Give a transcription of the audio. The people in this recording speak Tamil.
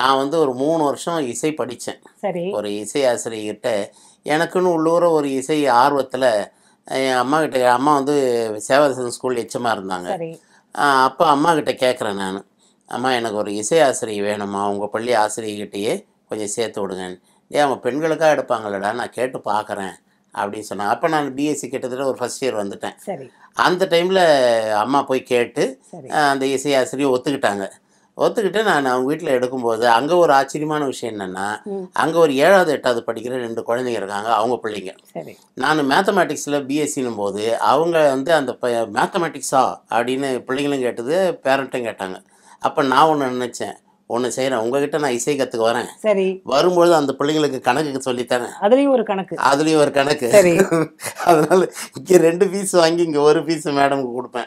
நான் வந்து ஒரு மூணு வருஷம் இசை படித்தேன் சரி ஒரு இசை ஆசிரியர்கிட்ட எனக்குன்னு உள்ளூர ஒரு இசை ஆர்வத்தில் என் அம்மா கிட்ட அம்மா வந்து சேவாசன் ஸ்கூல் எச்சமாக இருந்தாங்க அப்போ அம்மா கிட்ட கேட்குறேன் நான் அம்மா எனக்கு ஒரு இசை ஆசிரியர் வேணுமா உங்கள் பள்ளி ஆசிரியர்கிட்டயே கொஞ்சம் சேர்த்து விடுங்கன்னு ஏன் அவங்க பெண்களுக்காக எடுப்பாங்களடா நான் கேட்டு பார்க்குறேன் அப்படின்னு சொன்னாங்க அப்போ நான் பிஎஸ்சி கிட்டத்தட்ட ஒரு ஃபஸ்ட் இயர் வந்துட்டேன் அந்த டைமில் அம்மா போய் கேட்டு அந்த இசை ஆசிரியை ஒத்துக்கிட்டாங்க ஒத்துக்கிட்டு நான் அவங்க வீட்டில் எடுக்கும்போது அங்கே ஒரு ஆச்சரியமான விஷயம் என்னென்னா அங்கே ஒரு ஏழாவது எட்டாவது படிக்கிற ரெண்டு குழந்தைங்க இருக்காங்க அவங்க பிள்ளைங்க நான் மேத்தமேட்டிக்ஸில் பிஎஸ்சின்னும் போது அவங்க வந்து அந்த ப மேத்தமேட்டிக்ஸா அப்படின்னு பிள்ளைங்களும் கேட்டது பேரண்ட்டும் கேட்டாங்க அப்போ நான் ஒன்று நினச்சேன் ஒன்று செய்கிறேன் உங்ககிட்ட நான் இசை கற்றுக்கு வரேன் சரி வரும்பொழுது அந்த பிள்ளைங்களுக்கு கணக்குக்கு சொல்லித்தரேன் அதுலேயும் ஒரு கணக்கு அதுலேயும் ஒரு கணக்கு சரி அதனால இங்கே ரெண்டு பீஸ் வாங்கி இங்கே ஒரு பீஸ் மேடமுக்கு கொடுப்பேன்